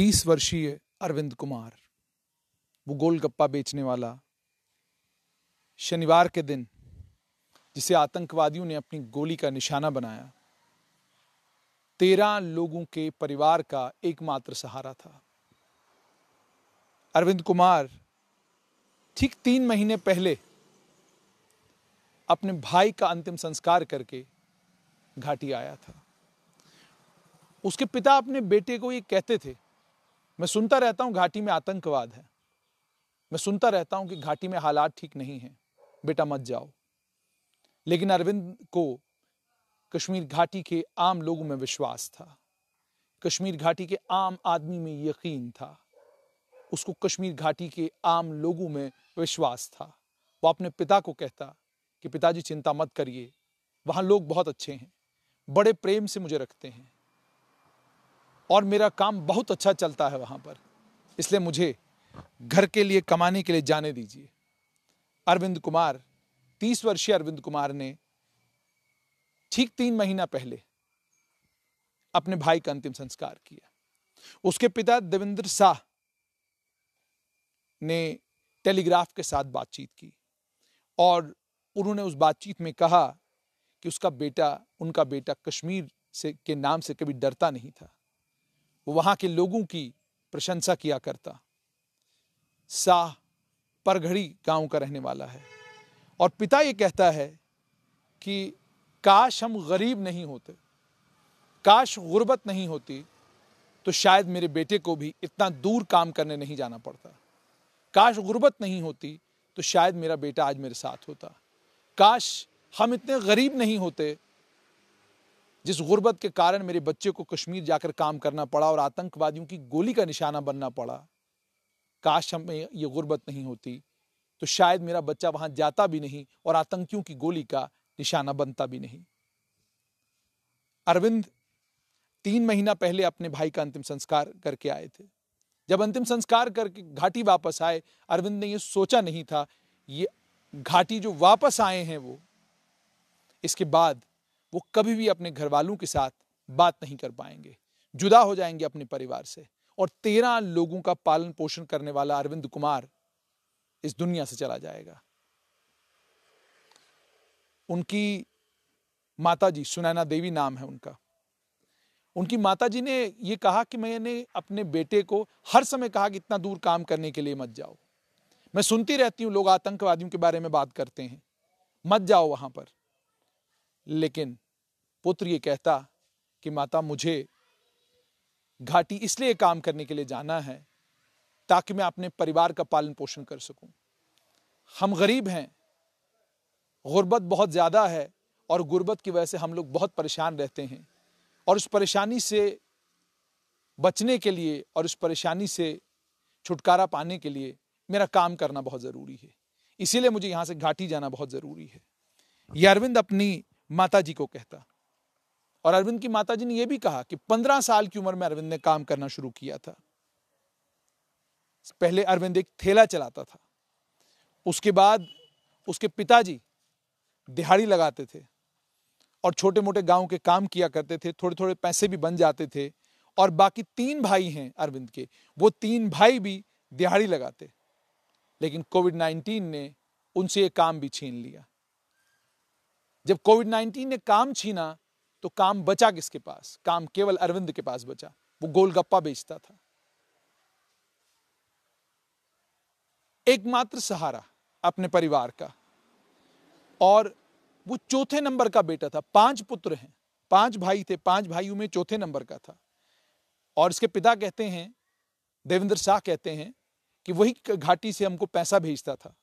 तीस वर्षीय अरविंद कुमार वो गोलगप्पा बेचने वाला शनिवार के दिन जिसे आतंकवादियों ने अपनी गोली का निशाना बनाया तेरह लोगों के परिवार का एकमात्र सहारा था अरविंद कुमार ठीक तीन महीने पहले अपने भाई का अंतिम संस्कार करके घाटी आया था उसके पिता अपने बेटे को ये कहते थे मैं सुनता रहता हूँ घाटी में आतंकवाद है मैं सुनता रहता हूँ कि घाटी में हालात ठीक नहीं हैं बेटा मत जाओ लेकिन अरविंद को कश्मीर घाटी के आम लोगों में विश्वास था कश्मीर घाटी के आम आदमी में यकीन था उसको कश्मीर घाटी के आम लोगों में विश्वास था वो अपने पिता को कहता कि पिताजी चिंता मत करिए वहाँ लोग बहुत अच्छे हैं बड़े प्रेम से मुझे रखते हैं और मेरा काम बहुत अच्छा चलता है वहाँ पर इसलिए मुझे घर के लिए कमाने के लिए जाने दीजिए अरविंद कुमार तीस वर्षीय अरविंद कुमार ने ठीक तीन महीना पहले अपने भाई का अंतिम संस्कार किया उसके पिता देवेंद्र शाह ने टेलीग्राफ के साथ बातचीत की और उन्होंने उस बातचीत में कहा कि उसका बेटा उनका बेटा कश्मीर से के नाम से कभी डरता नहीं था वो वहां के लोगों की प्रशंसा किया करता शाह परघड़ी गांव का रहने वाला है और पिता ये कहता है कि काश हम गरीब नहीं होते काश गुर्बत नहीं होती तो शायद मेरे बेटे को भी इतना दूर काम करने नहीं जाना पड़ता काश गुर्बत नहीं होती तो शायद मेरा बेटा आज मेरे साथ होता काश हम इतने गरीब नहीं होते जिस गुर्बत के कारण मेरे बच्चे को कश्मीर जाकर काम करना पड़ा और आतंकवादियों की गोली का निशाना बनना पड़ा काश हमें ये गुर्बत नहीं होती तो शायद मेरा बच्चा वहाँ जाता भी नहीं और आतंकियों की गोली का निशाना बनता भी नहीं अरविंद तीन महीना पहले अपने भाई का अंतिम संस्कार करके आए थे जब अंतिम संस्कार करके घाटी वापस आए अरविंद ने यह सोचा नहीं था ये घाटी जो वापस आए हैं वो इसके बाद वो कभी भी अपने घर वालों के साथ बात नहीं कर पाएंगे जुदा हो जाएंगे अपने परिवार से और तेरह लोगों का पालन पोषण करने वाला अरविंद कुमार इस दुनिया से चला जाएगा उनकी माता जी सुनैना देवी नाम है उनका उनकी माता जी ने यह कहा कि मैंने अपने बेटे को हर समय कहा कि इतना दूर काम करने के लिए मत जाओ मैं सुनती रहती हूं लोग आतंकवादियों के बारे में बात करते हैं मत जाओ वहां पर लेकिन पुत्र ये कहता कि माता मुझे घाटी इसलिए काम करने के लिए जाना है ताकि मैं अपने परिवार का पालन पोषण कर सकूं। हम गरीब हैं गुर्बत बहुत ज़्यादा है और गुर्बत की वजह से हम लोग बहुत परेशान रहते हैं और उस परेशानी से बचने के लिए और उस परेशानी से छुटकारा पाने के लिए मेरा काम करना बहुत ज़रूरी है इसीलिए मुझे यहाँ से घाटी जाना बहुत ज़रूरी है ये अरविंद अपनी माता जी को कहता और अरविंद की माता जी ने यह भी कहा कि पंद्रह साल की उम्र में अरविंद ने काम करना शुरू किया था पहले अरविंद एक थैला चलाता था उसके बाद उसके पिताजी दिहाड़ी लगाते थे और छोटे मोटे गांव के काम किया करते थे थोड़े थोड़े पैसे भी बन जाते थे और बाकी तीन भाई हैं अरविंद के वो तीन भाई भी दिहाड़ी लगाते लेकिन कोविड नाइन्टीन ने उनसे ये काम भी छीन लिया जब कोविड नाइन्टीन ने काम छीना तो काम बचा किसके पास काम केवल अरविंद के पास बचा वो गोलगप्पा बेचता था एकमात्र सहारा अपने परिवार का और वो चौथे नंबर का बेटा था पांच पुत्र हैं पांच भाई थे पांच भाइयों में चौथे नंबर का था और इसके पिता कहते हैं देवेंद्र शाह कहते हैं कि वही घाटी से हमको पैसा भेजता था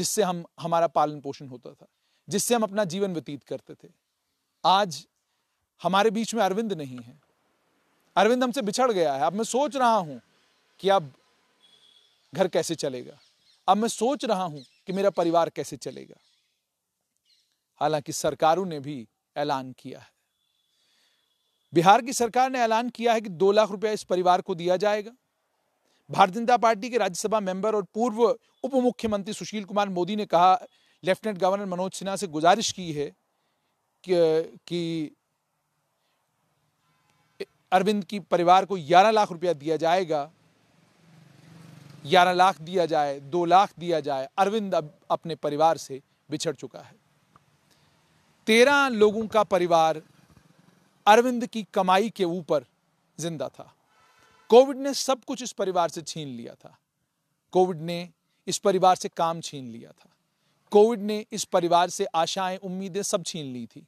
जिससे हम हमारा पालन पोषण होता था जिससे हम अपना जीवन व्यतीत करते थे आज हमारे बीच में अरविंद नहीं है अरविंद हमसे बिछड़ गया है अब मैं सोच रहा हूं कि अब घर कैसे चलेगा अब मैं सोच रहा हूं कि मेरा परिवार कैसे चलेगा हालांकि सरकारों ने भी ऐलान किया है बिहार की सरकार ने ऐलान किया है कि दो लाख रुपया इस परिवार को दिया जाएगा भारतीय जनता पार्टी के राज्यसभा मेंबर और पूर्व उप मुख्यमंत्री सुशील कुमार मोदी ने कहा लेफ्टिनेंट गवर्नर मनोज सिन्हा से गुजारिश की है कि, कि अरविंद की परिवार को 11 लाख रुपया दिया जाएगा 11 लाख दिया जाए 2 लाख दिया जाए अरविंद अब अपने परिवार से बिछड़ चुका है तेरह लोगों का परिवार अरविंद की कमाई के ऊपर जिंदा था कोविड ने सब कुछ इस परिवार से छीन लिया था कोविड ने इस परिवार से काम छीन लिया था कोविड ने इस परिवार से आशाएं उम्मीदें सब छीन ली थी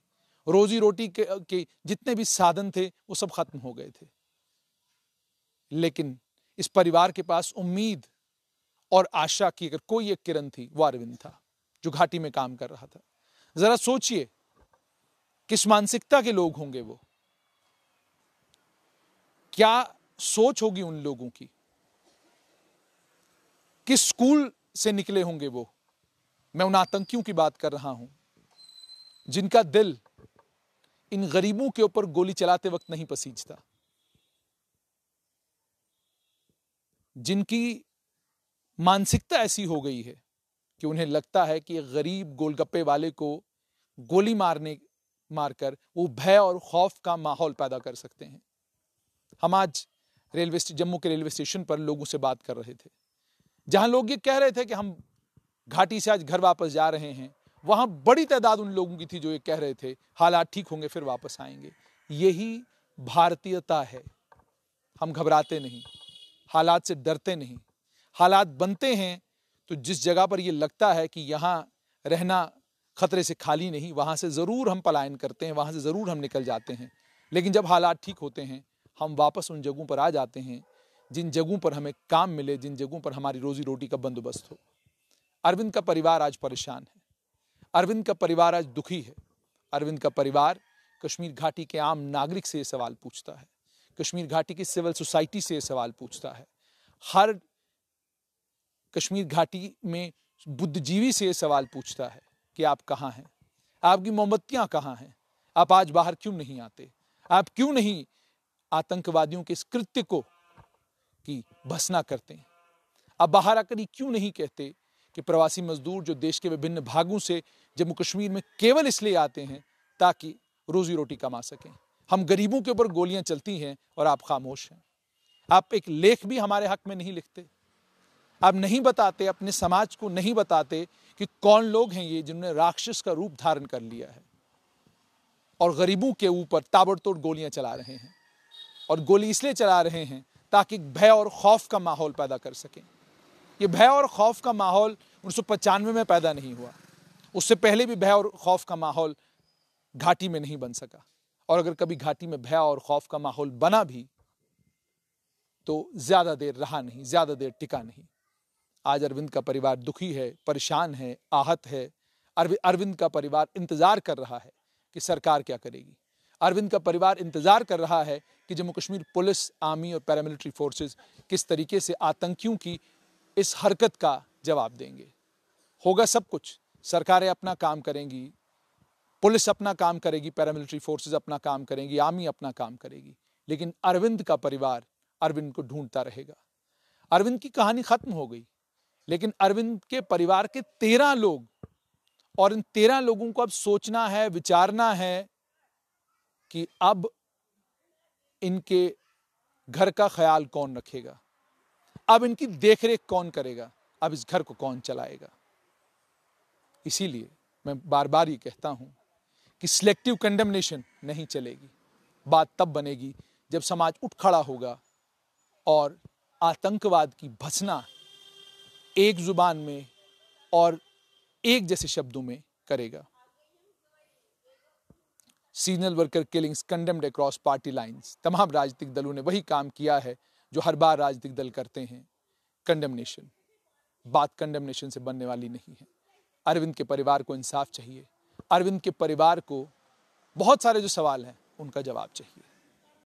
रोजी रोटी के, के जितने भी साधन थे वो सब खत्म हो गए थे लेकिन इस परिवार के पास उम्मीद और आशा की अगर कोई एक किरण थी वो अरविंद था जो घाटी में काम कर रहा था जरा सोचिए किस मानसिकता के लोग होंगे वो क्या सोच होगी उन लोगों की किस स्कूल से निकले होंगे वो मैं उन आतंकियों की बात कर रहा हूं जिनका दिल इन गरीबों के ऊपर गोली चलाते वक्त नहीं पसीजता जिनकी मानसिकता ऐसी हो गई है कि उन्हें लगता है कि गरीब गोलगप्पे वाले को गोली मारने मारकर वो भय और खौफ का माहौल पैदा कर सकते हैं हम आज रेलवे जम्मू के रेलवे स्टेशन पर लोगों से बात कर रहे थे जहां लोग ये कह रहे थे कि हम घाटी से आज घर वापस जा रहे हैं वहाँ बड़ी तादाद उन लोगों की थी जो ये कह रहे थे हालात ठीक होंगे फिर वापस आएंगे यही भारतीयता है हम घबराते नहीं हालात से डरते नहीं हालात बनते हैं तो जिस जगह पर ये लगता है कि यहाँ रहना खतरे से खाली नहीं वहाँ से ज़रूर हम पलायन करते हैं वहाँ से ज़रूर हम निकल जाते हैं लेकिन जब हालात ठीक होते हैं हम वापस उन जगहों पर आ जाते हैं जिन जगहों पर हमें काम मिले जिन जगहों पर हमारी रोज़ी रोटी का बंदोबस्त हो अरविंद का परिवार आज परेशान है अरविंद का परिवार आज दुखी है अरविंद का परिवार कश्मीर घाटी के आम नागरिक से ये सवाल पूछता है कश्मीर घाटी की सिविल सोसाइटी से ये सवाल पूछता है हर कश्मीर घाटी में बुद्धिजीवी से ये सवाल पूछता है कि आप कहाँ हैं आपकी मोमबत्तियाँ कहाँ हैं आप आज बाहर क्यों नहीं आते आप क्यों नहीं आतंकवादियों के इस कृत्य को की भसना करते हैं आप बाहर आकर ये क्यों नहीं कहते कि प्रवासी मजदूर जो देश के विभिन्न भागों से जम्मू कश्मीर में केवल इसलिए आते हैं ताकि रोजी रोटी कमा सकें हम गरीबों के ऊपर गोलियां चलती हैं और आप खामोश हैं आप एक लेख भी हमारे हक में नहीं लिखते आप नहीं बताते अपने समाज को नहीं बताते कि कौन लोग हैं ये जिन्होंने राक्षस का रूप धारण कर लिया है और गरीबों के ऊपर ताबड़तोड़ गोलियां चला रहे हैं और गोली इसलिए चला रहे हैं ताकि भय और खौफ का माहौल पैदा कर सकें ये भय और खौफ का माहौल उन्नीस में पैदा नहीं हुआ उससे पहले भी भय और खौफ का माहौल घाटी में नहीं बन सका और अगर कभी घाटी में भय और खौफ का माहौल बना भी तो ज़्यादा देर रहा नहीं ज़्यादा देर टिका नहीं आज अरविंद का परिवार दुखी है परेशान है आहत है अरविंद का परिवार इंतज़ार कर रहा है कि सरकार क्या करेगी अरविंद का परिवार इंतज़ार कर रहा है कि जम्मू कश्मीर पुलिस आर्मी और पैरामिलिट्री फोर्सेस किस तरीके से आतंकियों की इस हरकत का जवाब देंगे होगा सब कुछ सरकारें अपना काम करेंगी पुलिस अपना काम करेगी पैरामिलिट्री फोर्सेस अपना काम करेंगी आर्मी अपना काम करेगी लेकिन अरविंद का परिवार अरविंद को ढूंढता रहेगा अरविंद की कहानी खत्म हो गई लेकिन अरविंद के परिवार के तेरह लोग और इन तेरह लोगों को अब सोचना है विचारना है कि अब इनके घर का ख्याल कौन रखेगा अब इनकी देखरेख कौन करेगा अब इस घर को कौन चलाएगा इसीलिए मैं बार बार ये कहता हूं कि सिलेक्टिव कंडेमनेशन नहीं चलेगी बात तब बनेगी जब समाज उठ खड़ा होगा और आतंकवाद की भसना एक जुबान में और एक जैसे शब्दों में करेगा seasonal worker killings condemned across party lines तमाम राजनीतिक दलों ने वही काम किया है जो हर बार राजनीतिक दल करते हैं कंडमनेशन बात कंडमनेशन से बनने वाली नहीं है अरविंद के परिवार को इंसाफ चाहिए अरविंद के परिवार को बहुत सारे जो सवाल हैं उनका जवाब चाहिए